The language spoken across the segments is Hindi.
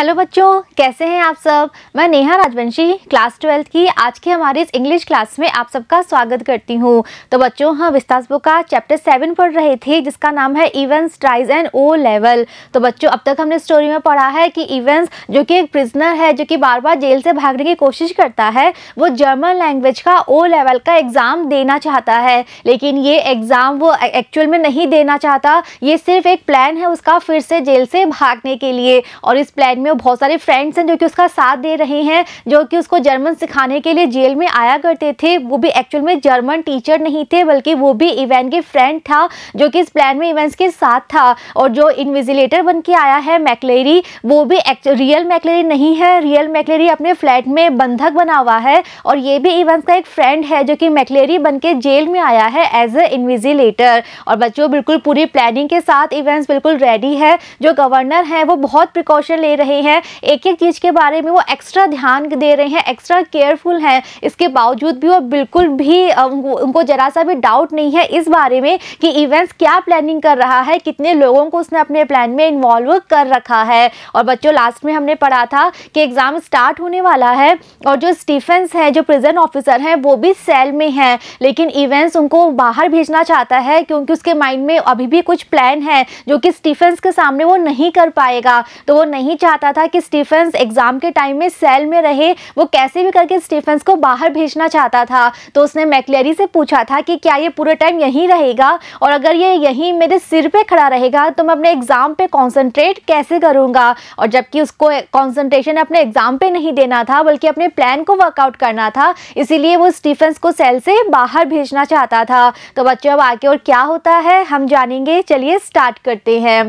हेलो बच्चों कैसे हैं आप सब मैं नेहा राजवंशी क्लास ट्वेल्थ की आज की हमारी इस इंग्लिश क्लास में आप सबका स्वागत करती हूं तो बच्चों हम विस्तास बुक का चैप्टर सेवन पढ़ रहे थे जिसका नाम है Evans tries and O level तो बच्चों अब तक हमने स्टोरी में पढ़ा है कि इवेंट्स जो कि एक प्रिजनर है जो कि बार बार जेल से भागने की कोशिश करता है वो जर्मन लैंग्वेज का ओ लेवल का एग्ज़ाम देना चाहता है लेकिन ये एग्ज़ाम वो एक्चुअल में नहीं देना चाहता ये सिर्फ एक प्लान है उसका फिर से जेल से भागने के लिए और इस प्लान में वो बहुत सारे फ्रेंड्स हैं जो कि उसका साथ दे रहे हैं जो कि उसको जर्मन सिखाने के लिए जेल में आया करते थे वो भी एक्चुअल में जर्मन टीचर नहीं थे बल्कि वो भी इवेंट के फ्रेंड था जो कि इस प्लान में इवेंट्स के साथ था और जो इन्विजिलेटर बन के आया है मैकलेरी वो भी रियल मैकलेरी नहीं है रियल मैकलेरी अपने फ्लैट में बंधक बना हुआ है और ये भी इवेंट्स का एक फ्रेंड है जो कि मैकलेरी बन के जेल में आया है एज ए इन्विजिलेटर और बच्चों बिल्कुल पूरी प्लानिंग के साथ इवेंट्स बिल्कुल रेडी है जो गवर्नर हैं वो बहुत प्रिकॉशन ले रहे रहे हैं एक एक चीज़ के बारे में वो एक्स्ट्रा ध्यान दे रहे हैं एक्स्ट्रा केयरफुल हैं इसके बावजूद भी वो बिल्कुल भी उनको ज़रा सा भी डाउट नहीं है इस बारे में कि इवेंट्स क्या प्लानिंग कर रहा है कितने लोगों को उसने अपने प्लान में इन्वॉल्व कर रखा है और बच्चों लास्ट में हमने पढ़ा था कि एग्ज़ाम स्टार्ट होने वाला है और जो स्टीफेंस हैं जो प्रिजेंट ऑफिसर हैं वो भी सेल में हैं लेकिन इवेंट्स उनको बाहर भेजना चाहता है क्योंकि उसके माइंड में अभी भी कुछ प्लान है जो कि स्टीफेंस के सामने वो नहीं कर पाएगा तो वो नहीं चाहता चाहता था कि स्टीफेंस एग्ज़ाम के टाइम में सेल में रहे वो कैसे भी करके स्टीफेंस को बाहर भेजना चाहता था तो उसने मैकलेरी से पूछा था कि क्या ये पूरे टाइम यहीं रहेगा और अगर ये यहीं मेरे सिर पर खड़ा रहेगा तो मैं अपने एग्ज़ाम पर कॉन्सेंट्रेट कैसे करूँगा और जबकि उसको कॉन्सेंट्रेशन अपने एग्ज़ाम पर नहीं देना था बल्कि अपने प्लान को वर्कआउट करना था इसीलिए वो स्टीफेंस को सेल से बाहर भेजना चाहता था तो बच्चों अब आके और क्या होता है हम जानेंगे चलिए स्टार्ट करते हैं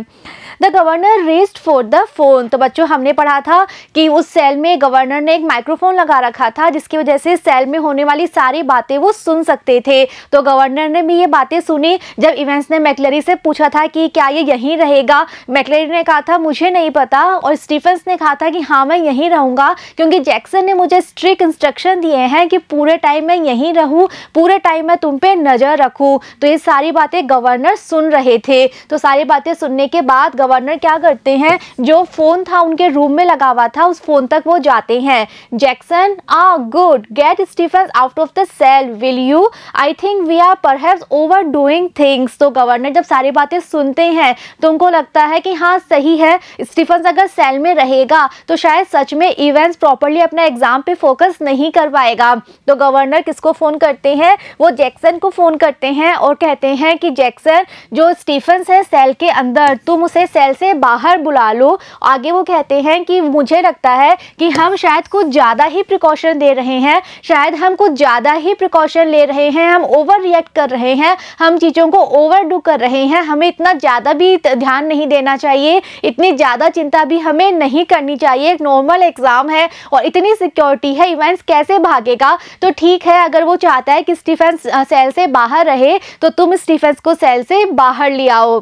the governor rest for the phone तो बच्चों हमने पढ़ा था कि उस सेल में गवर्नर ने एक माइक्रोफोन लगा रखा था जिसकी वजह से सेल में होने वाली सारी बातें वो सुन सकते थे तो गवर्नर ने भी ये बातें सुनी जब इवेंट्स ने मैकलरी से पूछा था कि क्या ये यहीं रहेगा मैकलरी ने कहा था मुझे नहीं पता और स्टीफन्स ने कहा था कि हाँ मैं यहीं रहूँगा क्योंकि जैक्सन ने मुझे स्ट्रिक्ट इंस्ट्रक्शन दिए हैं कि पूरे टाइम मैं यहीं रहूँ पूरे टाइम मैं तुम पे नज़र रखूँ तो ये सारी बातें गवर्नर सुन रहे थे तो सारी बातें सुनने के बाद गवर्नर क्या करते हैं जो फ़ोन था उनके रूम में लगा हुआ था उस फ़ोन तक वो जाते हैं Jackson a good get Stephen out of the cell will you I think we are पर ओवर डूइंग थिंग्स तो गवर्नर जब सारी बातें सुनते हैं तो उनको लगता है कि हाँ सही है स्टीफन अगर सेल में रहेगा तो शायद सच में इवेंट्स प्रॉपरली अपना एग्ज़ाम पे फोकस नहीं कर पाएगा तो गवर्नर किसको फ़ोन करते हैं वो जैक्सन को फ़ोन करते हैं और कहते हैं कि जैक्सन जो स्टीफन है सेल के अंदर तुम उसे सेल से बाहर बुला लो आगे वो कहते हैं कि मुझे लगता है कि हम शायद कुछ ज़्यादा ही प्रिकॉशन दे रहे हैं शायद हम कुछ ज़्यादा ही प्रिकॉशन ले रहे हैं हम ओवर रिएक्ट कर रहे हैं हम चीज़ों को ओवर डू कर रहे हैं हमें इतना ज़्यादा भी ध्यान नहीं देना चाहिए इतनी ज़्यादा चिंता भी हमें नहीं करनी चाहिए एक नॉर्मल एग्ज़ाम है और इतनी सिक्योरिटी है इवेंट्स कैसे भागेगा तो ठीक है अगर वो चाहता है कि स्टीफेंस सेल से बाहर रहे तो तुम स्टीफेंस को सेल से बाहर ले आओ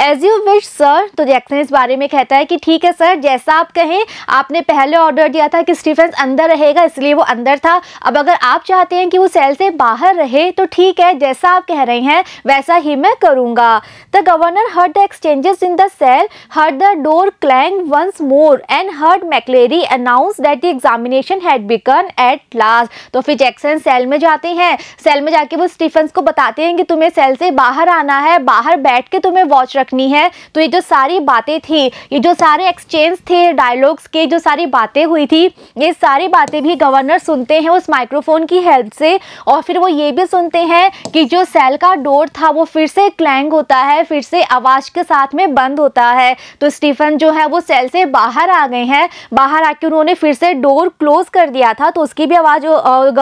एज यू विश सर तो जैक्सन इस बारे में कहता है कि ठीक है सर जैसा आप कहें आपने पहले ऑर्डर दिया था कि स्टीफेंस अंदर रहेगा इसलिए वो अंदर था अब अगर आप चाहते हैं कि वो सेल से बाहर रहे तो ठीक है जैसा आप कह रहे हैं वैसा ही मैं करूँगा the governor heard the exchanges in the cell heard the door clang once more and heard McLeery announce that the examination had begun at last तो फिर जैक्सन सेल में जाते हैं सेल में जाके वो स्टीफेंस को बताते हैं कि तुम्हें सेल से बाहर आना है बाहर बैठ के तुम्हें वॉच रखनी है तो ये जो सारी बातें थी ये जो सारे एक्सचेंज थे डायलॉग्स के जो सारी बातें हुई थी ये सारी बातें भी गवर्नर सुनते हैं उस माइक्रोफोन की हेल्प से और फिर वो ये भी सुनते हैं कि जो सेल का डोर था वो फिर से क्लैंग होता है फिर से आवाज़ के साथ में बंद होता है तो स्टीफन जो है वो सेल से बाहर आ गए हैं बाहर आके उन्होंने फिर से डोर क्लोज कर दिया था तो उसकी भी आवाज़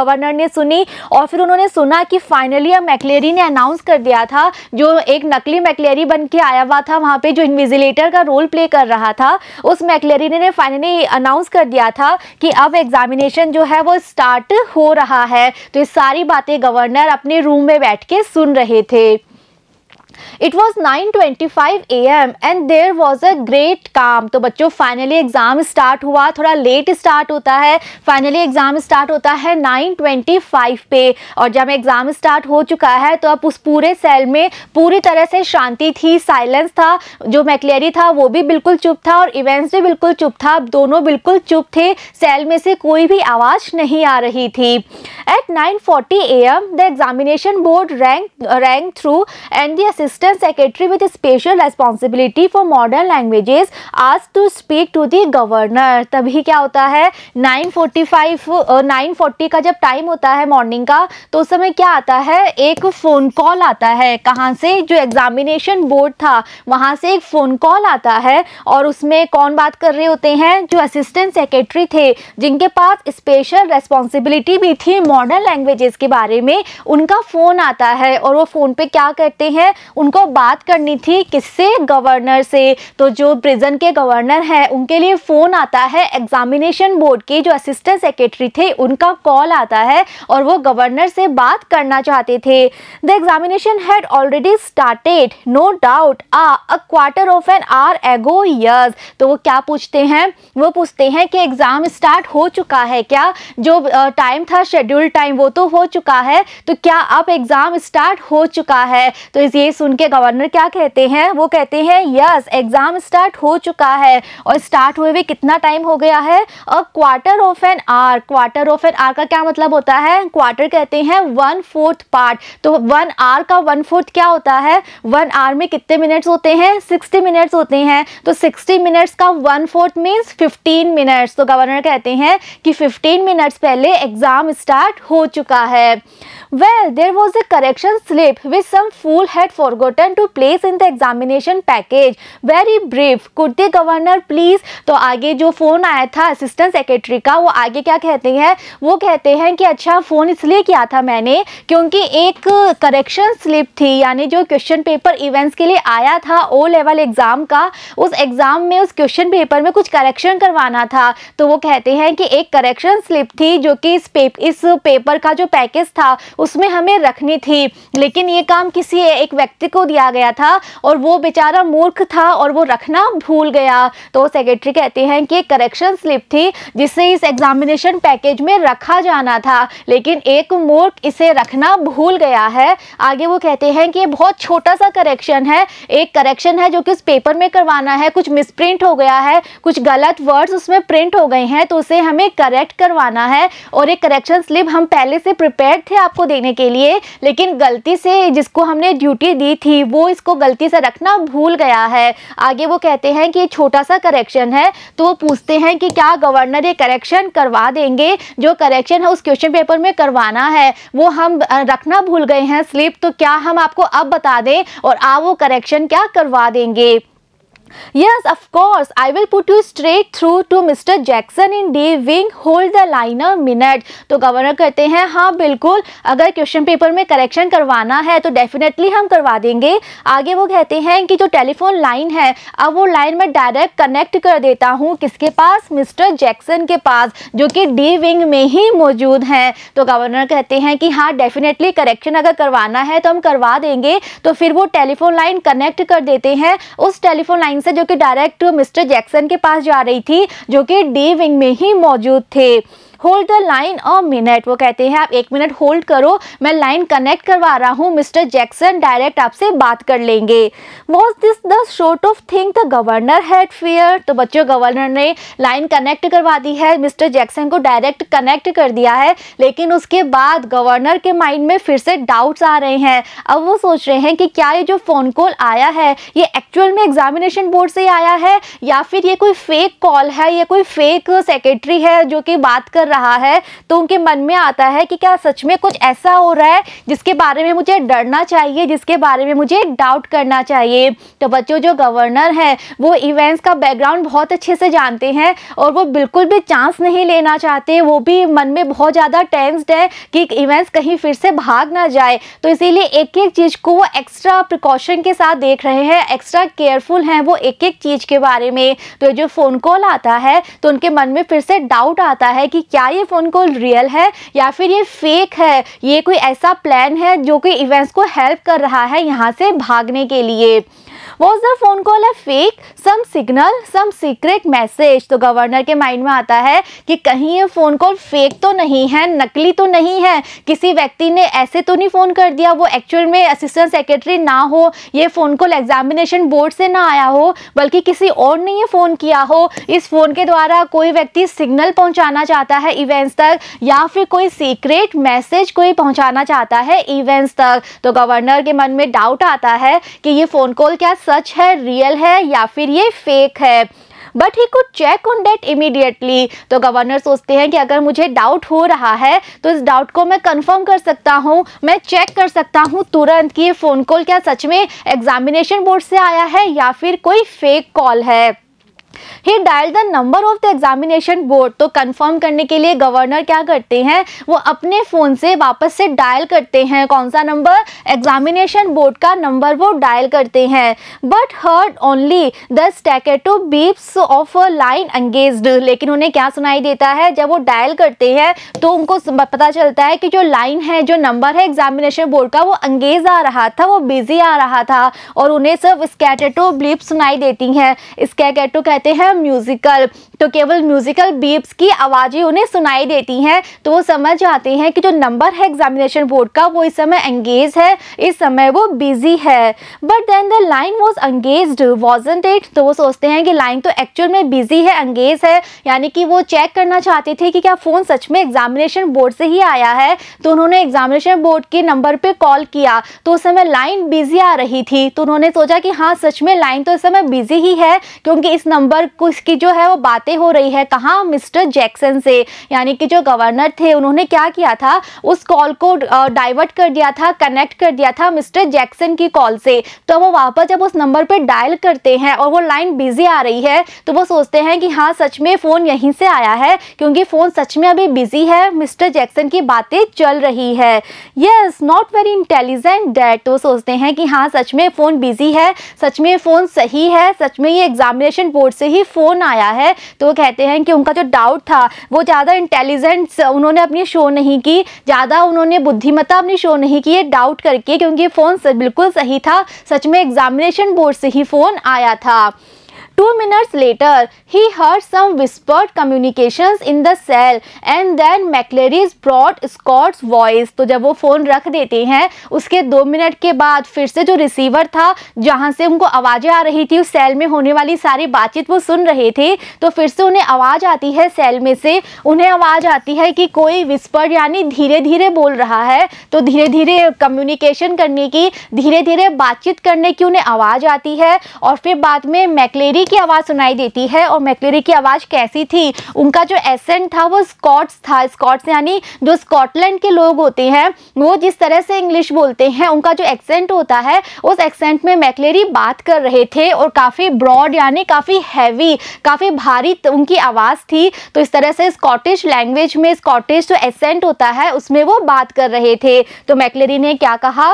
गवर्नर ने सुनी और फिर उन्होंने सुना कि फाइनली अब मैकलेरी ने अनाउंस कर दिया था जो एक नकली मैकलेरी बन के आया हुआ था वहाँ पे जो इन्विजिलेटर का रोल प्ले कर रहा था उस मैकलेरिन ने फाइनली अनाउंस कर दिया था कि अब एग्जामिनेशन जो है वो स्टार्ट हो रहा है तो ये सारी बातें गवर्नर अपने रूम में बैठ के सुन रहे थे it was nine five A m and there was a great calm तो बच्चों फाइनली एग्जाम स्टार्ट हुआ थोड़ा लेट स्टार्ट होता है फाइनली एग्जाम स्टार्ट होता है फाइव पे और जब एग्जाम स्टार्ट हो चुका है तो अब उस पूरे सेल में पूरी तरह से शांति थी साइलेंस था जो मैकलेरी था वो भी बिल्कुल चुप था और इवेंट्स भी बिल्कुल चुप था दोनों बिल्कुल चुप थे सेल में से कोई भी आवाज़ नहीं आ रही थी at nine forty a m the examination board rang rang through and the assistant secretary with special responsibility for modern languages आज to speak to the governor तभी क्या होता है 9:45 uh, 9:40 का जब टाइम होता है मॉर्निंग का तो उस समय क्या आता है एक फ़ोन कॉल आता है कहाँ से जो एग्जामिनेशन बोर्ड था वहाँ से एक फ़ोन कॉल आता है और उसमें कौन बात कर रहे होते हैं जो असिस्टेंट सेक्रेटरी थे जिनके पास स्पेशल रेस्पॉन्सिबिलिटी भी थी मॉडर्न लैंग्वेजेस के बारे में उनका फ़ोन आता है और वो फ़ोन पे क्या करते हैं उनको बात करनी थी किससे गवर्नर से तो जो प्रिजन के गवर्नर हैं उनके लिए फ़ोन आता है एग्जामिनेशन बोर्ड के जो असिस्टेंट सेक्रेटरी थे उनका कॉल आता है और वो गवर्नर से बात करना चाहते थे the examination had already started no doubt a quarter of an hour ago years तो वो क्या पूछते हैं वो पूछते हैं कि एग्ज़ाम स्टार्ट हो चुका है क्या जो टाइम था शेड्यूल टाइम वो तो हो चुका है तो क्या अब एग्ज़ाम स्टार्ट हो चुका है तो ये सुन उनके गवर्नर क्या कहते हैं वो कहते हैं यस एग्ज़ाम स्टार्ट हो चुका है और स्टार्ट हुए भी कितना टाइम हो गया है a quarter of an hour quarter of an hour का क्या मतलब होता है क्वार्टर कहते हैं वन फोर्थ पार्ट तो वन आर का वन फोर्थ क्या होता है वन आर में कितने मिनट्स होते हैं सिक्सटी मिनट्स होते हैं तो सिक्सटी मिनट्स का one fourth means fifteen minutes तो गवर्नर कहते हैं कि फिफ्टीन मिनट्स पहले एग्ज़ाम स्टार्ट हो चुका है well there was a correction slip which some fool had for forgotten to place in the examination package very brief could the governor please तो आगे जो फ़ोन आया था असिस्टेंट सेक्रेटरी का वो आगे क्या कहते हैं वो कहते हैं कि अच्छा फ़ोन इसलिए किया था मैंने क्योंकि एक करेक्शन स्लिप थी यानी जो क्वेश्चन पेपर इवेंट्स के लिए आया था ओ लेवल एग्ज़ाम का उस एग्ज़ाम में उस क्वेश्चन पेपर में कुछ करेक्शन करवाना था तो वो कहते हैं कि एक करेक्शन स्लिप थी जो कि इस पेप इस पेपर का जो पैकेज था उसमें हमें रखनी थी लेकिन ये काम किसी एक व्यक्ति व्यक्ति को दिया गया था और वो बेचारा मूर्ख था और वो रखना भूल गया तो सेक्रेटरी कहते हैं कि करेक्शन स्लिप थी जिसे इस एग्जामिनेशन पैकेज में रखा जाना था लेकिन एक मूर्ख इसे रखना भूल गया है आगे वो कहते हैं कि बहुत छोटा सा करेक्शन है एक करेक्शन है जो कि उस पेपर में करवाना है कुछ मिसप्रिंट हो गया है कुछ गलत वर्ड्स उसमें प्रिंट हो गए हैं तो उसे हमें करेक्ट करवाना है और एक करेक्शन स्लिप हम पहले से प्रिपेयर थे आपको देने के लिए लेकिन गलती से जिसको हमने ड्यूटी दी की थी वो इसको गलती से रखना भूल गया है आगे वो कहते हैं कि छोटा सा करेक्शन है तो वो पूछते हैं कि क्या गवर्नर ये करेक्शन करवा देंगे जो करेक्शन है उस क्वेश्चन पेपर में करवाना है वो हम रखना भूल गए हैं स्लिप तो क्या हम आपको अब बता दें और आप वो करेक्शन क्या करवा देंगे Yes, of course. I will put you straight through to Mr. Jackson in D wing. Hold the line a minute. तो गवर्नर कहते हैं हाँ बिल्कुल अगर क्वेश्चन पेपर में करेक्शन करवाना है तो डेफिनेटली हम करवा देंगे आगे वो कहते हैं कि जो टेलीफोन लाइन है अब वो लाइन मैं डायरेक्ट कनेक्ट कर देता हूँ किसके पास मिस्टर जैक्सन के पास जो कि डी विंग में ही मौजूद हैं तो गवर्नर कहते हैं कि हाँ डेफिनेटली करेक्शन अगर करवाना है तो हम करवा देंगे तो फिर वो टेलीफोन लाइन कनेक्ट कर देते हैं उस टेलीफोन लाइन विंग से जो कि डायरेक्ट मिस्टर जैक्सन के पास जा रही थी जो कि डी विंग में ही मौजूद थे hold the line a minute वो कहते हैं आप एक मिनट होल्ड करो मैं लाइन कनेक्ट करवा रहा हूँ मिस्टर जैक्सन डायरेक्ट आपसे बात कर लेंगे was this the sort of thing the governor had feared तो बच्चों गवर्नर ने लाइन कनेक्ट करवा दी है मिस्टर जैक्सन को डायरेक्ट कनेक्ट कर दिया है लेकिन उसके बाद गवर्नर के माइंड में फिर से डाउट्स आ रहे हैं अब वो सोच रहे हैं कि क्या ये जो फ़ोन कॉल आया है ये एक्चुअल में एग्जामिनेशन बोर्ड से आया है या फिर ये कोई फेक कॉल है ये कोई फेक सेक्रेटरी है जो कि बात कर रहा है तो उनके मन में आता है कि क्या सच में कुछ ऐसा हो रहा है जिसके बारे में मुझे डरना चाहिए जिसके बारे में मुझे डाउट करना चाहिए तो बच्चों जो गवर्नर हैं वो इवेंट्स का बैकग्राउंड बहुत अच्छे से जानते हैं और वो बिल्कुल भी चांस नहीं लेना चाहते वो भी मन में बहुत ज़्यादा टेंसड है कि इवेंट्स कहीं फिर से भाग ना जाए तो इसीलिए एक एक चीज़ को वो एक्स्ट्रा प्रिकॉशन के साथ देख रहे हैं एक्स्ट्रा केयरफुल हैं वो एक एक चीज़ के बारे में तो जो फ़ोन कॉल आता है तो उनके मन में फिर से डाउट आता है कि क्या क्या ये फ़ोन कॉल रियल है या फिर ये फेक है ये कोई ऐसा प्लान है जो कि इवेंट्स को हेल्प कर रहा है यहाँ से भागने के लिए was the phone call a fake some signal some secret message तो गवर्नर के माइंड में आता है कि कहीं ये फ़ोन कॉल फेक तो नहीं है नकली तो नहीं है किसी व्यक्ति ने ऐसे तो नहीं फ़ोन कर दिया वो एक्चुअल में असिस्टेंट सेक्रेटरी ना हो ये फ़ोन कॉल एग्जामिनेशन बोर्ड से ना आया हो बल्कि किसी और ने ये फ़ोन किया हो इस फ़ोन के द्वारा कोई व्यक्ति सिग्नल पहुंचाना चाहता है इवेंट्स तक या फिर कोई सीक्रेट मैसेज कोई पहुंचाना चाहता है इवेंट्स तक तो गवर्नर के मन में डाउट आता है कि ये फ़ोन कॉल क्या सच है रियल है या फिर ये फेक है but he could check on that immediately तो गवर्नर सोचते हैं कि अगर मुझे डाउट हो रहा है तो इस डाउट को मैं कंफर्म कर सकता हूँ मैं चेक कर सकता हूँ तुरंत कि ये फ़ोन कॉल क्या सच में एग्जामिनेशन बोर्ड से आया है या फिर कोई फेक कॉल है he dial the number of the examination board तो कंफर्म करने के लिए गवर्नर क्या करते हैं वो अपने फ़ोन से वापस से डायल करते हैं कौन सा नंबर एग्जामिनेशन बोर्ड का नंबर वो डायल करते हैं but heard only the staccato beeps of line engaged लेकिन उन्हें क्या सुनाई देता है जब वो डायल करते हैं तो उनको पता चलता है कि जो लाइन है जो नंबर है एग्जामिनेशन बोर्ड का वो अंगेज आ रहा था वो बिजी आ रहा था और उन्हें सिर्फ स्कैटेटो बीप सुनाई देती हैं स्कैकेटो कहते कहते हैं म्यूजिकल तो केवल म्यूजिकल बीप्स की आवाज़ें उन्हें सुनाई देती हैं तो वो समझ जाते हैं कि जो नंबर है एग्जामिनेशन बोर्ड का वो इस समय एंगेज है इस समय वो बिजी है but then the line was engaged wasn't that तो वो सोचते हैं कि लाइन तो एक्चुअल में बिजी है एंगेज है यानी कि वो चेक करना चाहते थे कि क्या फ़ोन सच में एग्जामिनेशन बोर्ड से ही आया है तो उन्होंने एग्जामिनेशन बोर्ड के नंबर पर कॉल किया तो उस समय लाइन बिजी आ रही थी तो उन्होंने सोचा कि हाँ सच में लाइन तो इस समय बिजी ही है क्योंकि इस नंबर और कुछ की जो है वो बातें हो रही है कहाँ मिस्टर जैक्सन से यानी कि जो गवर्नर थे उन्होंने क्या किया था उस कॉल को डाइवर्ट कर दिया था कनेक्ट कर दिया था मिस्टर जैक्सन की कॉल से तो वो वापस जब उस नंबर पर डायल करते हैं और वो लाइन बिजी आ रही है तो वो सोचते हैं कि हाँ सच में फ़ोन यहीं से आया है क्योंकि फ़ोन सच में अभी बिजी है मिस्टर जैक्सन की बातें चल रही है ये नॉट वेरी इंटेलिजेंट डैट वो सोचते हैं कि हाँ सच में फ़ोन बिजी है सच में फ़ोन सही है सच में ये एग्जामिनेशन बोर्ड से ही फ़ोन आया है तो वो कहते हैं कि उनका जो डाउट था वो ज़्यादा इंटेलिजेंट उन्होंने अपनी शो नहीं की ज़्यादा उन्होंने बुद्धिमत्ता अपनी शो नहीं की ये डाउट करके क्योंकि फ़ोन बिल्कुल सही था सच में एग्ज़ामिनेशन बोर्ड से ही फ़ोन आया था two minutes later he heard some whispered communication in the cell and then McLeery's broad Scots voice तो जब वो फ़ोन रख देते हैं उसके दो मिनट के बाद फिर से जो रिसीवर था जहाँ से उनको आवाज़ें आ रही थी उस सेल में होने वाली सारी बातचीत वो सुन रहे थे तो फिर से उन्हें आवाज़ आती है सेल में से उन्हें आवाज़ आती है कि कोई विस्पर्ड यानी धीरे धीरे बोल रहा है तो धीरे धीरे कम्युनिकेशन करने की धीरे धीरे बातचीत करने की उन्हें आवाज़ आती है और फिर बाद में मैकलेरी की आवाज़ सुनाई देती है और मैकलेरी की आवाज़ कैसी थी उनका जो एसेंट था वो स्कॉट्स था स्कॉट्स यानी जो स्कॉटलैंड के लोग होते हैं वो जिस तरह से इंग्लिश बोलते हैं उनका जो एक्सेंट होता है उस एक्सेंट में मैकलेरी बात कर रहे थे और काफ़ी ब्रॉड यानी काफ़ी हैवी काफ़ी भारी उनकी आवाज़ थी तो इस तरह से स्कॉटिश लैंग्वेज में स्कॉटिश जो एसेंट होता है उसमें वो बात कर रहे थे तो मैकलेरी ने क्या कहा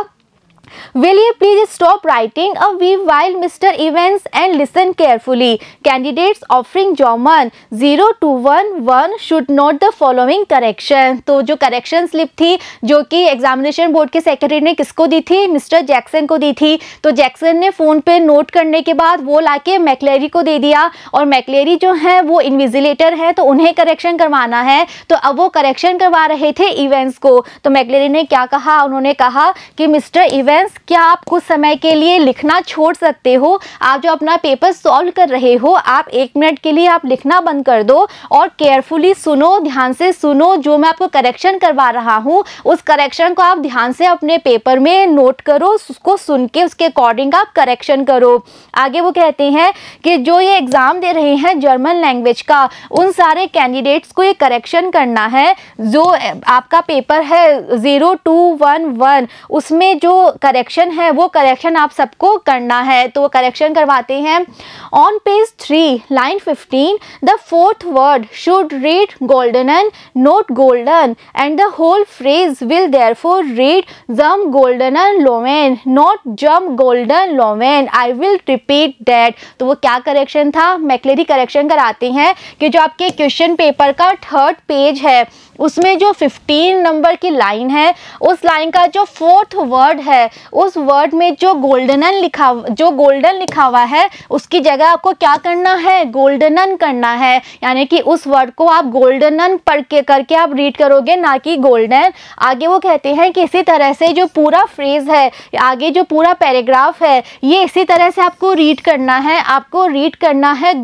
Will you please stop writing a V while Mr. Evans and listen carefully. Candidates offering German 0 to 1 1 should note the following correction. तो जो correction slip थी जो कि examination board के secretary ने किसको दी थी mr jackson को दी थी तो jackson ने phone पे note करने के बाद वो लाके मैकलेरी को दे दिया और मैकलेरी जो है वो इन्विजिलेटर है तो उन्हें करेक्शन करवाना है तो अब वो करेक्शन करवा रहे थे इवेंट्स को तो मैकलेरी ने क्या कहा उन्होंने कहा कि मिस्टर इवेंट फ्रेंड्स क्या आप कुछ समय के लिए लिखना छोड़ सकते हो आप जो अपना पेपर सॉल्व कर रहे हो आप एक मिनट के लिए आप लिखना बंद कर दो और केयरफुली सुनो ध्यान से सुनो जो मैं आपको करेक्शन करवा रहा हूँ उस करेक्शन को आप ध्यान से अपने पेपर में नोट करो उसको सुन के उसके अकॉर्डिंग आप करेक्शन करो आगे वो कहते हैं कि जो ये एग्ज़ाम दे रहे हैं जर्मन लैंग्वेज का उन सारे कैंडिडेट्स को ये करेक्शन करना है जो आपका पेपर है ज़ीरो टू वन वन उसमें जो करेक्शन है वो करेक्शन आप सबको करना है तो वो करेक्शन करवाते हैं on page three line fifteen the fourth word should read golden an note golden and the whole phrase will therefore read jam golden an lumen note jam golden lumen I will repeat that तो वो क्या करेक्शन था मैकलेरी करेक्शन कराते हैं कि जो आपके क्वेश्चन पेपर का थर्ड पेज है उसमें जो 15 नंबर की लाइन है उस लाइन का जो फोर्थ वर्ड है उस वर्ड में जो गोल्डनन लिखा जो गोल्डन लिखा हुआ है उसकी जगह आपको क्या करना है गोल्डनन करना है यानी कि उस वर्ड को आप गोल्डनन पढ़ के करके आप रीड करोगे ना कि गोल्डन आगे वो कहते हैं कि इसी तरह से जो पूरा फ्रेज है आगे जो पूरा पैराग्राफ है ये इसी तरह से आपको रीड करना है आपको रीड करना है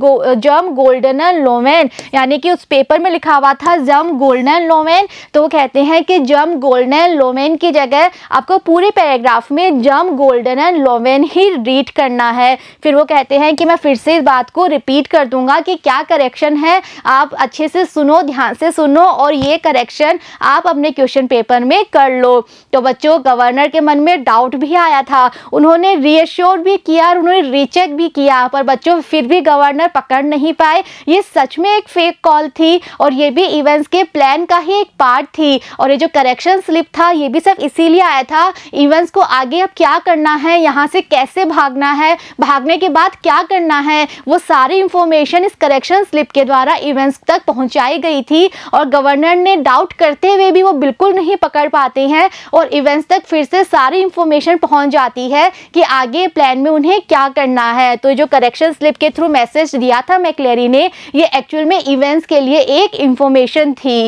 जम गोल्डनन लोमेन यानी कि उस पेपर में लिखा हुआ था जम गोल्डन गोल्डन लोमेन तो वो कहते हैं कि जम गोल्डन लोमेन की जगह आपको पूरे पैराग्राफ में जम गोल्डन एंड लोमेन ही रीड करना है फिर वो कहते हैं कि मैं फिर से इस बात को रिपीट कर दूंगा कि क्या करेक्शन है आप अच्छे से सुनो ध्यान से सुनो और ये करेक्शन आप अपने क्वेश्चन पेपर में कर लो तो बच्चों गवर्नर के मन में डाउट भी आया था उन्होंने रीअश्योर भी किया और उन्होंने रीचेक भी किया पर बच्चों फिर भी गवर्नर पकड़ नहीं पाए ये सच में एक फेक कॉल थी और ये भी इवेंट्स के प्लान का ही एक पार्ट थी और ये जो करेक्शन स्लिप था ये भी सिर्फ इसीलिए आया था इवेंट्स को आगे अब क्या करना है यहाँ से कैसे भागना है भागने के बाद क्या करना है वो सारी इंफॉर्मेशन इस करेक्शन स्लिप के द्वारा इवेंट्स तक पहुँचाई गई थी और गवर्नर ने डाउट करते हुए भी वो बिल्कुल नहीं पकड़ पाते हैं और इवेंट्स तक फिर से सारी इंफॉर्मेशन पहुँच जाती है कि आगे प्लान में उन्हें क्या करना है तो जो करेक्शन स्लिप के थ्रू मैसेज दिया था मैकलेरी ने ये एक्चुअल में इवेंट्स के लिए एक इंफॉर्मेशन थी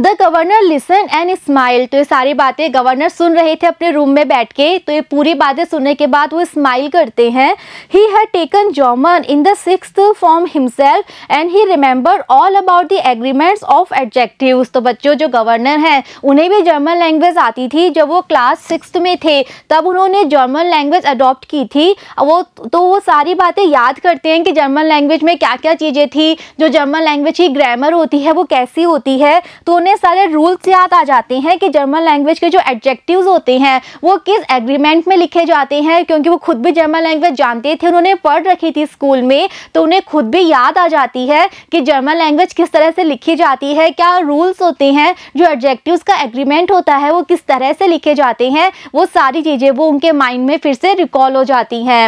the governor listen and smile तो ये सारी बातें गवर्नर सुन रहे थे अपने रूम में बैठ के तो ये पूरी बातें सुनने के बाद वो स्माइल करते हैं he had taken German in the six form himself and he remember all about the agreements of adjective तो बच्चों जो गवर्नर हैं उन्हें भी जर्मन लैंग्वेज आती थी जब वो क्लास सिक्स में थे तब उन्होंने जर्मन लैंग्वेज अडॉप्ट की थी वो तो वो सारी बातें याद करते हैं कि जर्मन लैंग्वेज में क्या क्या चीज़ें थी जो जर्मन लैंग्वेज की ग्रामर होती है वो कैसी होती है तो उन्हें इतने सारे रूल्स याद आ जाते हैं कि जर्मन लैंग्वेज के जो एडजेक्टिव होते हैं वो किस एग्रीमेंट में लिखे जाते हैं क्योंकि वो खुद भी जर्मन लैंग्वेज जानते थे उन्होंने पढ़ रखी थी स्कूल में तो उन्हें खुद भी याद आ जाती है कि जर्मन लैंग्वेज किस तरह से लिखी जाती है क्या रूल्स होते हैं जो एडजेक्टिव का एग्रीमेंट होता है वो किस तरह से लिखे जाते हैं वो सारी चीज़ें वो उनके माइंड में फिर से रिकॉल हो जाती हैं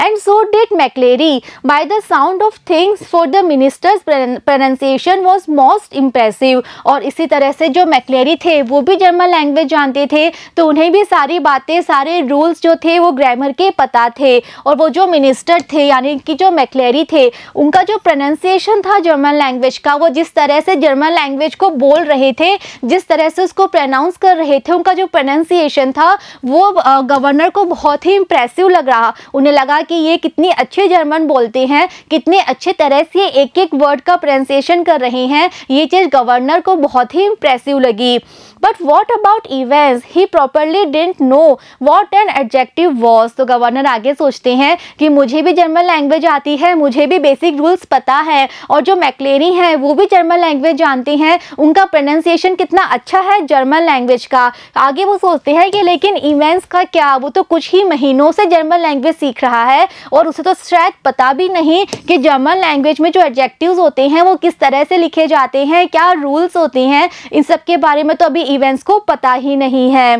and so did McLeery by the sound of things for the minister's pronunciation was most impressive और इस इसी तरह से जो मैकलेरी थे वो भी जर्मन लैंग्वेज जानते थे तो उन्हें भी सारी बातें सारे रूल्स जो थे वो ग्रामर के पता थे और वो जो मिनिस्टर थे यानी कि जो मैकलेरी थे उनका जो प्रोनाउंसिएशन था जर्मन लैंग्वेज का वो जिस तरह से जर्मन लैंग्वेज को बोल रहे थे जिस तरह से उसको प्रनाउंस कर रहे थे उनका जो प्रोनाउंसिएशन था वो गवर्नर को बहुत ही इम्प्रेसिव लग रहा उन्हें लगा कि ये कितनी अच्छे जर्मन बोलते हैं कितने अच्छे तरह से एक एक वर्ड का प्रोनाउंसिएशन कर रहे हैं ये चीज़ गवर्नर को बहुत बहुत ही इम्प्रेसिव लगी But what about events? He properly didn't know what an adjective was. तो गवर्नर आगे सोचते हैं कि मुझे भी जर्मन लैंग्वेज आती है मुझे भी बेसिक रूल्स पता है और जो मैकलेरी हैं वो भी जर्मन लैंग्वेज जानते हैं उनका प्रोनाउंसिएशन कितना अच्छा है जर्मन लैंग्वेज का आगे वो सोचते हैं कि लेकिन इवेंट्स का क्या वो तो कुछ ही महीनों से जर्मन लैंग्वेज सीख रहा है और उसे तो शायद पता भी नहीं कि जर्मन लैंग्वेज में जो एडजेक्टिव होते हैं वो किस तरह से लिखे जाते हैं क्या रूल्स होते हैं इन सब के बारे में तो अभी इवेंट्स को पता ही नहीं है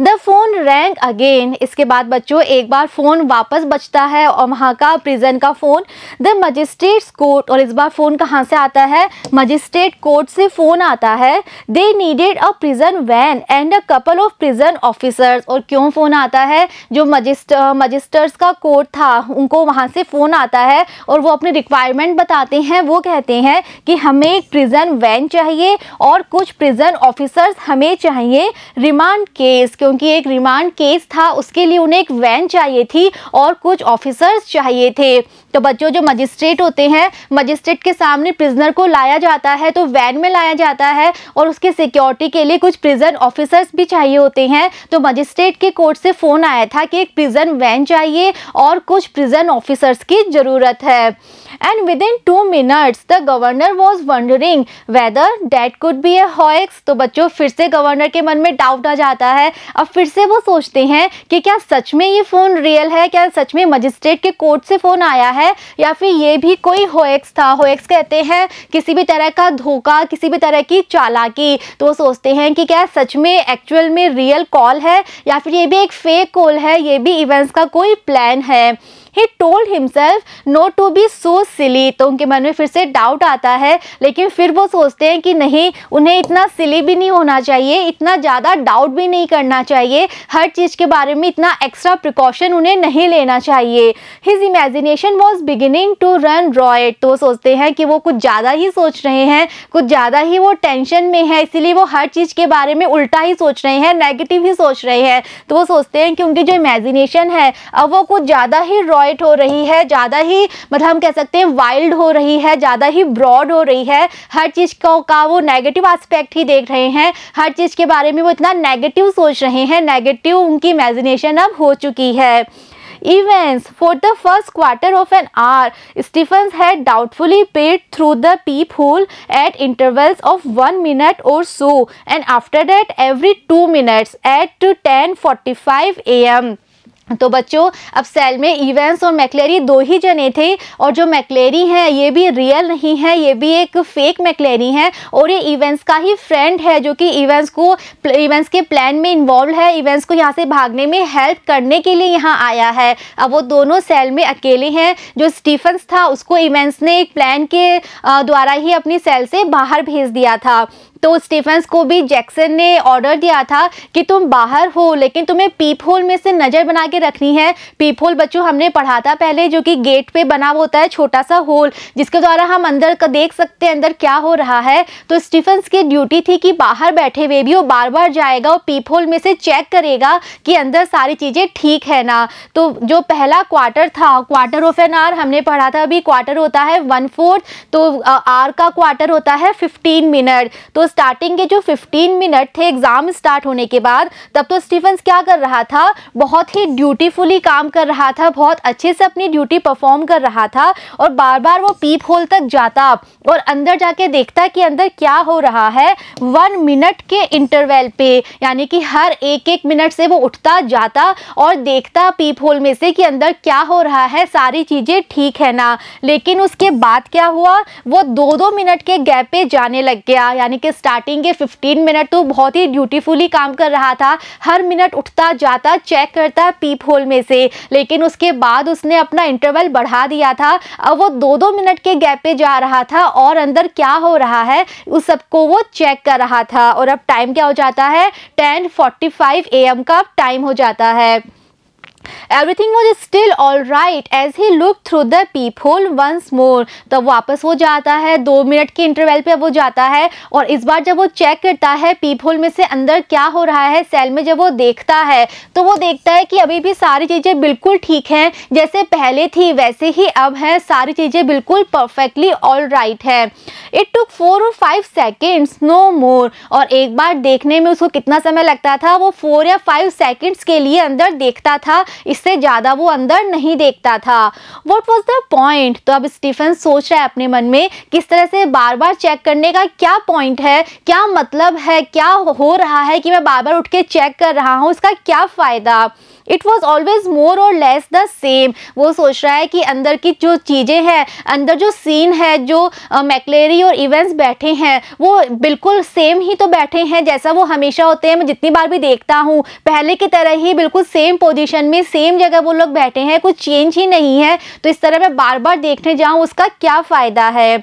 द फोन रैंक अगेन इसके बाद बच्चों एक बार फ़ोन वापस बचता है और वहाँ का प्रिजन का फ़ोन द मजिस्ट्रेट्स कोर्ट और इस बार फ़ोन कहाँ से आता है मजिस्ट्रेट कोर्ट से फ़ोन आता है they needed a prison van and a couple of prison officers और क्यों फ़ोन आता है जो मजिस्ट मजिस्टर्स का कोर्ट था उनको वहाँ से फ़ोन आता है और वो अपनी रिक्वायरमेंट बताते हैं वो कहते हैं कि हमें एक प्रिजन वैन चाहिए और कुछ प्रिजन ऑफिसर्स हमें चाहिए रिमांड केस केस क्योंकि एक रिमांड केस था उसके लिए उन्हें एक वैन चाहिए थी और कुछ ऑफिसर्स चाहिए थे तो बच्चों जो मजिस्ट्रेट होते हैं मजिस्ट्रेट के सामने प्रिजनर को लाया जाता है तो वैन में लाया जाता है और उसके सिक्योरिटी के लिए कुछ प्रिजन ऑफिसर्स भी चाहिए होते हैं तो मजिस्ट्रेट के कोर्ट से फ़ोन आया था कि एक प्रिजन वैन चाहिए और कुछ प्रिजन ऑफिसर्स की ज़रूरत है and within two minutes the governor was wondering whether that could be a hoax तो बच्चों फिर से गवर्नर के मन में डाउट आ जाता है अब फिर से वो सोचते हैं कि क्या सच में ये फ़ोन रियल है क्या सच में मजिस्ट्रेट के कोर्ट से फ़ोन आया है है या फिर ये भी कोई होएक्स था होएक्स कहते हैं किसी भी तरह का धोखा किसी भी तरह की चालाकी तो वो सोचते हैं कि क्या सच में एक्चुअल में रियल कॉल है या फिर ये भी एक फेक कॉल है ये भी इवेंट्स का कोई प्लान है he told himself not to be so silly तो उनके मन में फिर से डाउट आता है लेकिन फिर वो सोचते हैं कि नहीं उन्हें इतना सिली भी नहीं होना चाहिए इतना ज़्यादा डाउट भी नहीं करना चाहिए हर चीज़ के बारे में इतना एक्स्ट्रा प्रिकॉशन उन्हें नहीं लेना चाहिए his imagination was beginning to run riot तो सोचते हैं कि वो कुछ ज़्यादा ही सोच रहे हैं कुछ ज़्यादा ही वो टेंशन में है इसीलिए वो हर चीज़ के बारे में उल्टा ही सोच रहे हैं नेगेटिव ही सोच रहे हैं तो वो सोचते हैं कि उनकी जो इमेजिनेशन है अब वो कुछ ज़्यादा ही रॉय एक्सप्लॉयट हो रही है ज़्यादा ही मतलब हम कह सकते हैं वाइल्ड हो रही है ज़्यादा ही ब्रॉड हो रही है हर चीज़ को का वो नेगेटिव आस्पेक्ट ही देख रहे हैं हर चीज़ के बारे में वो इतना नेगेटिव सोच रहे हैं नेगेटिव उनकी इमेजिनेशन अब हो चुकी है events for the first quarter of an hour stephens had doubtfully peered through the peephole at intervals of 1 minute or so and after that every 2 minutes at 10:45 am तो बच्चों अब सेल में इवेंस और मैकलेरी दो ही जने थे और जो मैकलेरी है ये भी रियल नहीं है ये भी एक फेक मैकलेरी है और ये इवेंस का ही फ्रेंड है जो कि इवेंस को इवेंस के प्लान में इन्वॉल्व है इवेंस को यहाँ से भागने में हेल्प करने के लिए यहाँ आया है अब वो दोनों सेल में अकेले हैं जो स्टीफन्स था उसको इवेंस ने एक प्लान के द्वारा ही अपनी सेल से बाहर भेज दिया था तो स्टीफेंस को भी जैक्सन ने ऑर्डर दिया था कि तुम बाहर हो लेकिन तुम्हें पीप होल में से नज़र बना के रखनी है पीप होल बच्चों हमने पढ़ा था पहले जो कि गेट पे बना हुआ होता है छोटा सा होल जिसके द्वारा हम अंदर का देख सकते हैं अंदर क्या हो रहा है तो स्टीफेंस की ड्यूटी थी कि बाहर बैठे हुए भी वो बार बार जाएगा और पीप होल में से चेक करेगा कि अंदर सारी चीज़ें ठीक है ना तो जो पहला क्वार्टर था क्वार्टर ऑफ एन आर हमने पढ़ा था अभी क्वार्टर होता है वन फोर्थ तो आर का क्वार्टर होता है फिफ्टीन मिनट तो स्टार्टिंग के जो 15 मिनट थे एग्ज़ाम स्टार्ट होने के बाद तब तो स्टीफन्स क्या कर रहा था बहुत ही ड्यूटीफुली काम कर रहा था बहुत अच्छे से अपनी ड्यूटी परफॉर्म कर रहा था और बार बार वो पीप होल तक जाता और अंदर जाके देखता कि अंदर क्या हो रहा है वन मिनट के इंटरवेल पे यानी कि हर एक एक मिनट से वो उठता जाता और देखता पीप होल में से कि अंदर क्या हो रहा है सारी चीज़ें ठीक है ना लेकिन उसके बाद क्या हुआ वो दो दो मिनट के गैप पे जाने लग गया यानी कि स्टार्टिंग के 15 मिनट तो बहुत ही ड्यूटीफुली काम कर रहा था हर मिनट उठता जाता चेक करता पीप होल में से लेकिन उसके बाद उसने अपना इंटरवल बढ़ा दिया था अब वो दो दो मिनट के गैप पे जा रहा था और अंदर क्या हो रहा है उस सबको वो चेक कर रहा था और अब टाइम क्या हो जाता है टेन फोर्टी फाइव ए एम का टाइम हो जाता है was still all right as he look through the peep hole once more तब वापस वो जाता है दो मिनट के इंटरवेल पे वो जाता है और इस बार जब वो चेक करता है पीप होल में से अंदर क्या हो रहा है सेल में जब वो देखता है तो वो देखता है कि अभी भी सारी चीज़ें बिल्कुल ठीक हैं जैसे पहले थी वैसे ही अब है सारी चीज़ें बिल्कुल परफेक्टली ऑल राइट है it took four or five seconds no more और एक बार देखने में उसको कितना समय लगता था वो फोर या फाइव सेकेंड्स के लिए अंदर देखता था इससे ज़्यादा वो अंदर नहीं देखता था वट वॉज द पॉइंट तो अब स्टीफन सोच रहा है अपने मन में किस तरह से बार बार चेक करने का क्या पॉइंट है क्या मतलब है क्या हो रहा है कि मैं बार बार उठ के चेक कर रहा हूँ इसका क्या फ़ायदा इट वॉज ऑलवेज मोर और लेस द सेम वो सोच रहा है कि अंदर की जो चीज़ें हैं अंदर जो सीन है जो मैकलेरी और इवेंट्स बैठे हैं वो बिल्कुल सेम ही तो बैठे हैं जैसा वो हमेशा होते हैं मैं जितनी बार भी देखता हूँ पहले की तरह ही बिल्कुल सेम पोजिशन में सेम जगह वो लोग बैठे हैं कुछ चेंज ही नहीं है तो इस तरह मैं बार बार देखने जाऊँ उसका क्या फ़ायदा है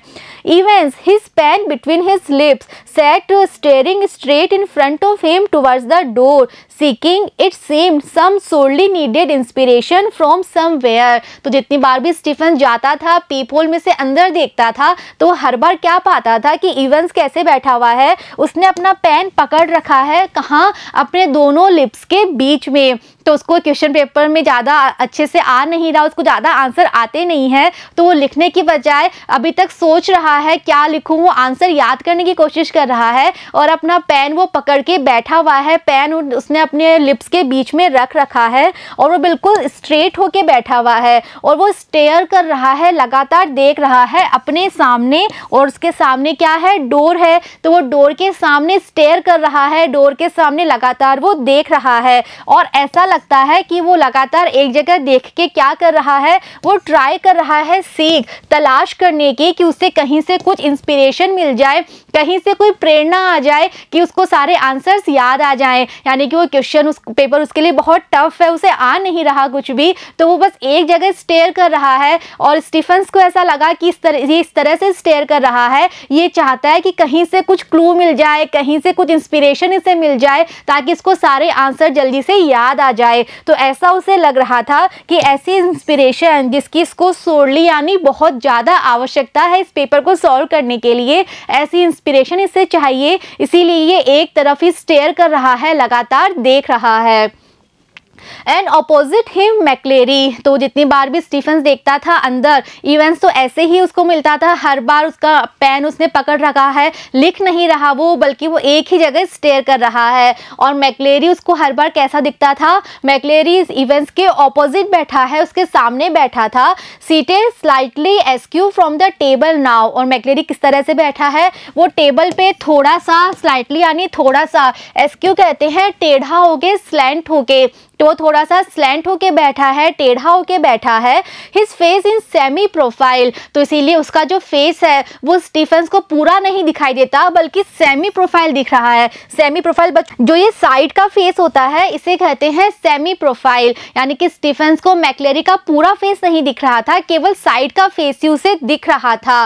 Evans his pen between his lips sat staring straight in front of him towards the door seeking it seemed some solely needed inspiration from somewhere तो जितनी बार भी स्टीफन जाता था पीपोल में से अंदर देखता था तो हर बार क्या पाता था कि इवेंस कैसे बैठा हुआ है उसने अपना पेन पकड़ रखा है कहाँ अपने दोनों लिप्स के बीच में तो उसको क्वेश्चन पेपर में ज़्यादा अच्छे से आ नहीं रहा उसको ज़्यादा आंसर आते नहीं हैं तो वो लिखने की बजाय अभी तक सोच रहा है क्या लिखूँ वो आंसर याद करने की कोशिश कर रहा है और अपना पेन वो पकड़ के बैठा हुआ है पेन उसने अपने लिप्स के बीच में रख रखा है और वो बिल्कुल स्ट्रेट होके बैठा हुआ है और वो स्टेयर कर रहा है लगातार देख रहा है अपने सामने और उसके सामने क्या है डोर है तो वो डोर के सामने स्टेयर कर रहा है डोर के सामने लगातार वो देख रहा है और ऐसा लगता है कि वो लगातार एक जगह देख के क्या कर रहा है वो ट्राई कर रहा है सीख तलाश करने की कि उससे कहीं से कुछ इंस्पिरेशन मिल जाए कहीं से कोई प्रेरणा आ जाए कि उसको सारे आंसर्स याद आ जाएं यानी कि वो क्वेश्चन उस पेपर उसके लिए बहुत टफ है उसे आ नहीं रहा कुछ भी तो वो बस एक जगह स्टेयर कर रहा है और स्टीफन्स को ऐसा लगा कि इस तरह ये इस तरह से स्टेयर कर रहा है ये चाहता है कि कहीं से कुछ क्लू मिल जाए कहीं से कुछ इंस्पिरेशन इसे मिल जाए ताकि इसको सारे आंसर जल्दी से याद आ जाए जाए तो ऐसा उसे लग रहा था कि ऐसी इंस्पिरेशन जिसकी इसको सोडली यानी बहुत ज़्यादा आवश्यकता है इस पेपर को सॉल्व करने के लिए ऐसी इंस्पिरेशन इसे चाहिए इसीलिए ये एक तरफ ही स्टेयर कर रहा है लगातार देख रहा है एंड अपोजिट हिम मैकलेरी तो जितनी बार भी स्टीफेंस देखता था अंदर इवेंट्स तो ऐसे ही उसको मिलता था हर बार उसका पेन उसने पकड़ रखा है लिख नहीं रहा वो बल्कि वो एक ही जगह स्टेयर कर रहा है और मैकलेरी उसको हर बार कैसा दिखता था मैकलेरी इवेंट्स के ऑपोजिट बैठा है उसके सामने बैठा था seated slightly askew from the table now और मैकलेरी किस तरह से बैठा है वो टेबल पे थोड़ा सा स्लाइटली यानी थोड़ा सा एस्क्यू कहते हैं टेढ़ा होके स्लैंट होके तो थोड़ा सा स्लैंट होके बैठा है टेढ़ा होके बैठा है his face in semi profile तो इसीलिए उसका जो फेस है वो स्टीफेंस को पूरा नहीं दिखाई देता बल्कि सेमी प्रोफाइल दिख रहा है सेमी प्रोफाइल जो ये साइड का फेस होता है इसे कहते हैं सेमी प्रोफाइल यानी कि स्टीफेंस को मैकलेरी का पूरा फेस नहीं दिख रहा था केवल साइड का फेस ही उसे दिख रहा था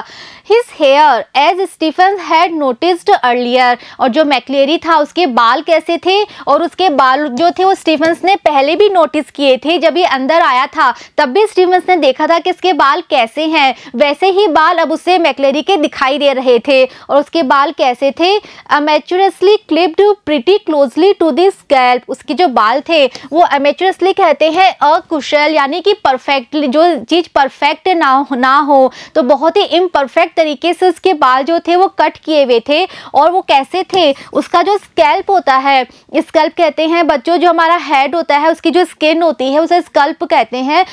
his hair as Stephen had noticed earlier और जो मैकलेरी था उसके बाल कैसे थे और उसके बाल जो थे वो स्टीफन ने पहले भी नोटिस किए थे जब ये अंदर आया था तब भी स्टीवंस ने देखा था कि इसके बाल कैसे हैं वैसे ही बाल अब उसे मैकलेरी के दिखाई दे रहे थे और उसके बाल कैसे थे amateurishly clipped pretty closely to this scalp उसके जो बाल थे वो अमेचुरसली कहते हैं अकुशल यानी कि परफेक्टली जो चीज़ परफेक्ट ना ना हो तो बहुत ही इम्परफेक्ट तरीके से उसके बाल जो थे वो कट किए हुए थे और वो कैसे थे उसका जो स्कैल्प होता है स्कैल्प कहते हैं बच्चों जो हमारा हेड होता होता है उसकी जो स्किन होती है उसे स्कल्प कहते हैं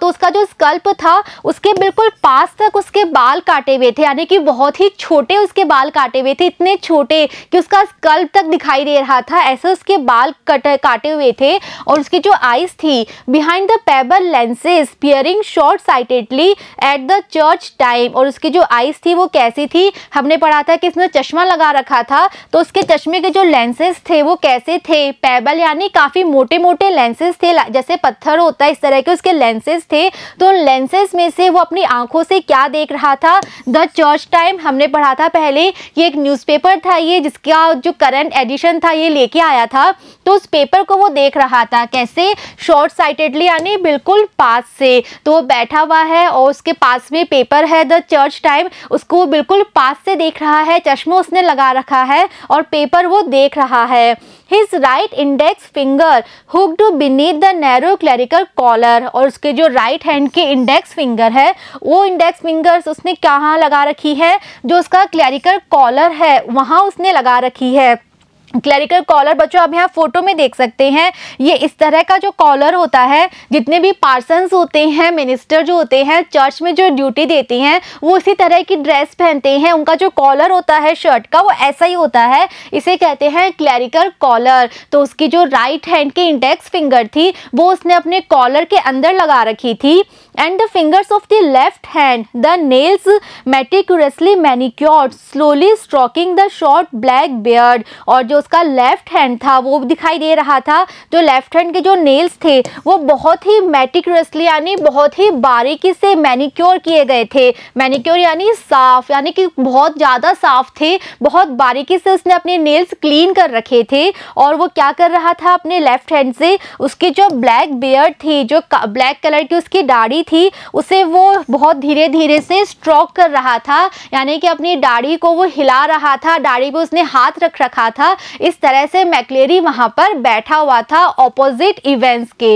तो उसका जो स्कल्प था उसके बिल्कुल पास तक उसके बाल काटे हुए थे यानी कि बहुत ही छोटे उसके बाल काटे हुए थे इतने छोटे कि उसका स्कल्प तक दिखाई दे रहा था ऐसे उसके बाल कट काटे हुए थे और उसकी जो आइज थी behind the pebble lenses peering short sightedly at the church time और उसकी जो आइज थी वो कैसी थी हमने पढ़ा था कि इसने चश्मा लगा रखा था तो उसके चश्मे के जो लेंसेज थे वो कैसे थे पेबल यानी काफ़ी मोटे मोटे मोटे लेंसेज थे जैसे पत्थर होता है इस तरह के उसके लेंसेज थे तो उन लेंसेज में से वो अपनी आंखों से क्या देख रहा था द चर्च टाइम हमने पढ़ा था पहले ये एक न्यूज़पेपर था ये जिसका जो करंट एडिशन था ये लेके आया था तो उस पेपर को वो देख रहा था कैसे शॉर्ट साइटेडली यानी बिल्कुल पास से तो वो बैठा हुआ है और उसके पास में पेपर है द चर्च टाइम उसको वो बिल्कुल पास से देख रहा है चश्मा उसने लगा रखा है और पेपर वो देख रहा है his right index finger hooked beneath the narrow clerical collar और उसके जो राइट हैंड की इंडेक्स फिंगर है वो इंडेक्स फिंगर्स उसने कहाँ लगा रखी है जो उसका क्लैरिकल कॉलर है वहाँ उसने लगा रखी है क्लरिकल कॉलर बच्चों आप यहाँ फोटो में देख सकते हैं ये इस तरह का जो कॉलर होता है जितने भी पार्सन्स होते हैं मिनिस्टर जो होते हैं चर्च में जो ड्यूटी देते हैं वो इसी तरह की ड्रेस पहनते हैं उनका जो कॉलर होता है शर्ट का वो ऐसा ही होता है इसे कहते हैं क्लैरिकल कॉलर तो उसकी जो राइट हैंड की इंडेक्स फिंगर थी वो उसने अपने कॉलर के अंदर लगा रखी थी and the fingers of the left hand, the nails meticulously manicured, slowly stroking the short black beard और जो उसका लेफ्ट हैंड था वो दिखाई दे रहा था जो लेफ्ट हैंड के जो नेल्स थे वो बहुत ही मेटिकुलसली यानी बहुत ही बारीकी से मैनिक्योर किए गए थे मैनिक्योर यानी साफ यानी कि बहुत ज़्यादा साफ थे बहुत बारीकी से उसने अपने नेल्स क्लीन कर रखे थे और वो क्या कर रहा था अपने लेफ्ट हैंड से उसकी जो ब्लैक बियर्ड थी जो ब्लैक कलर की उसकी दाढ़ी थी उसे वो बहुत धीरे धीरे से स्ट्रोक कर रहा था यानी कि अपनी दाढ़ी को वो हिला रहा था दाढ़ी पे उसने हाथ रख रखा था इस तरह से मैकलेरी वहाँ पर बैठा हुआ था ऑपोजिट इवेंट्स के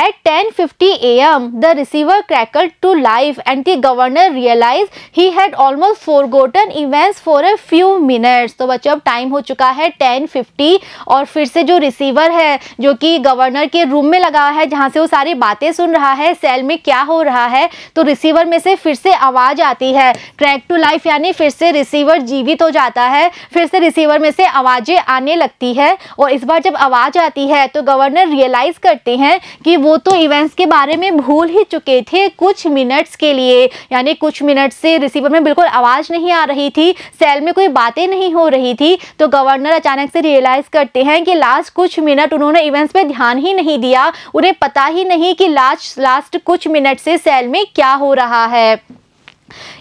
At 10:50 a.m., the receiver crackled to life and the governor realized he had almost forgotten events for a few minutes. तो बच्चों अब टाइम हो चुका है 10:50 और फिर से जो रिसीवर है जो कि गवर्नर के रूम में लगा है जहाँ से वो सारी बातें सुन रहा है सेल में क्या हो रहा है तो रिसीवर में से फिर से आवाज़ आती है ट्रैक टू लाइफ यानी फिर से रिसीवर जीवित हो जाता है फिर से रिसीवर में से आवाज़ें आने लगती है और इस बार जब आवाज़ आती है तो गवर्नर रियलाइज़ करते हैं कि वो वो तो इवेंट्स के बारे में भूल ही चुके थे कुछ मिनट्स के लिए यानी कुछ मिनट से रिसीवर में बिल्कुल आवाज़ नहीं आ रही थी सेल में कोई बातें नहीं हो रही थी तो गवर्नर अचानक से रियलाइज़ करते हैं कि लास्ट कुछ मिनट उन्होंने इवेंट्स पर ध्यान ही नहीं दिया उन्हें पता ही नहीं कि लास्ट लास्ट कुछ मिनट से सेल में क्या हो रहा है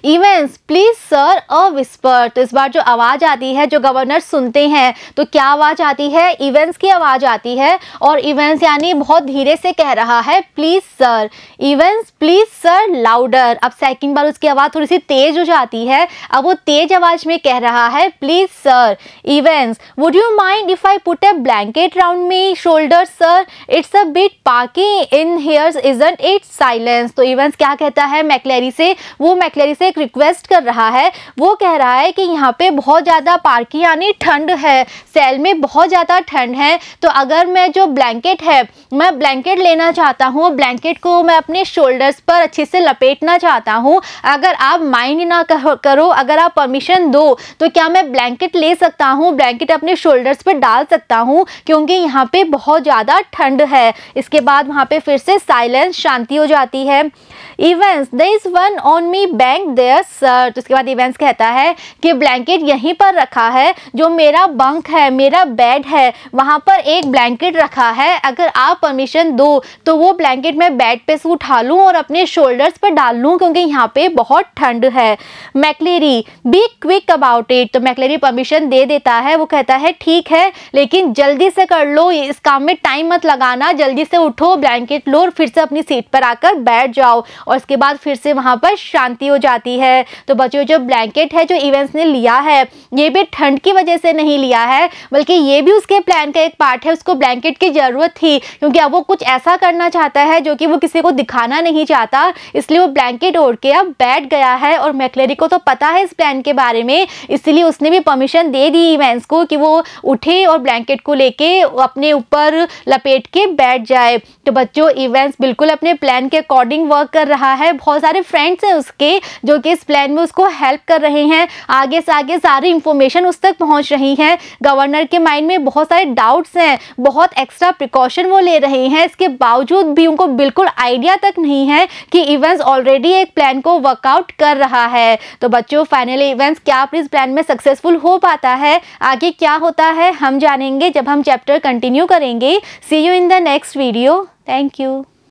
Evans please sir a whisper तो इस बार जो आवाज़ आती है जो गवर्नर सुनते हैं तो क्या आवाज़ आती है इवेंट्स की आवाज़ आती है और इवेंट्स यानी बहुत धीरे से कह रहा है please sir Evans please sir louder अब सेकंड बार उसकी आवाज़ थोड़ी सी तेज़ हो जाती है अब वो तेज़ आवाज़ में कह रहा है please sir Evans would you mind if I put a blanket round me shoulder sir it's a bit perishing in here is it's silence तो इवेंट्स क्या कहता है मैकलेरी से वो मैक कटलरी से एक रिक्वेस्ट कर रहा है वो कह रहा है कि यहाँ पे बहुत ज़्यादा पार्किंग यानी ठंड है सेल में बहुत ज़्यादा ठंड है तो अगर मैं जो ब्लैंकेट है मैं ब्लैंकेट लेना चाहता हूँ ब्लैंकेट को मैं अपने शोल्डर्स पर अच्छे से लपेटना चाहता हूँ अगर आप माइंड ना करो अगर आप परमिशन दो तो क्या मैं ब्लैंकेट ले सकता हूँ ब्लैंकेट अपने शोल्डर्स पर डाल सकता हूँ क्योंकि यहाँ पर बहुत ज़्यादा ठंड है इसके बाद वहाँ पर फिर से साइलेंस शांति हो जाती है Evans there's one on me back hang there उसके बाद इवेंस कहता है कि ब्लैंकेट यहीं पर रखा है जो मेरा बंक है मेरा बेड है वहाँ पर एक ब्लैंकेट रखा है अगर आप परमिशन दो तो वो ब्लैंकेट मैं बेड पे से उठा लूँ और अपने शोल्डर्स पर डाल लूँ क्योंकि यहाँ पे बहुत ठंड है McLeery be quick about it तो मैकलेरी परमिशन दे देता है वो कहता है ठीक है लेकिन जल्दी से कर लो इस काम में टाइम मत लगाना जल्दी से उठो ब्लैंकेट लो और फिर से अपनी सीट पर आकर बैठ जाओ और उसके बाद फिर से वहाँ पर शांति हो जाती है तो बच्चों जो ब्लैंकेट है जो इवेंट्स ने लिया है ये भी ठंड की वजह से नहीं लिया है बल्कि ये भी उसके प्लान का एक पार्ट है उसको ब्लैंकेट की ज़रूरत थी क्योंकि अब वो कुछ ऐसा करना चाहता है जो कि वो किसी को दिखाना नहीं चाहता इसलिए वो ब्लैंकेट ओढ़ के अब बैठ गया है और मैकलेरी को तो पता है इस प्लान के बारे में इसलिए उसने भी परमिशन दे दी इवेंट्स को कि वो उठे और ब्लैंकेट को लेके अपने ऊपर लपेट के बैठ जाए तो बच्चों इवेंट्स बिल्कुल अपने प्लान के अकॉर्डिंग वर्क कर रहा है बहुत सारे फ्रेंड्स हैं उसके जो कि इस प्लान में उसको हेल्प कर रहे हैं आगे से आगे सारी इंफॉर्मेशन उस तक पहुंच रही है गवर्नर के माइंड में बहुत सारे डाउट्स हैं बहुत एक्स्ट्रा प्रिकॉशन वो ले रहे हैं इसके बावजूद भी उनको बिल्कुल आइडिया तक नहीं है कि इवेंट्स ऑलरेडी एक प्लान को वर्कआउट कर रहा है तो बच्चों फाइनली इवेंट्स क्या इस प्लान में सक्सेसफुल हो पाता है आगे क्या होता है हम जानेंगे जब हम चैप्टर कंटिन्यू करेंगे see you in the next video thank you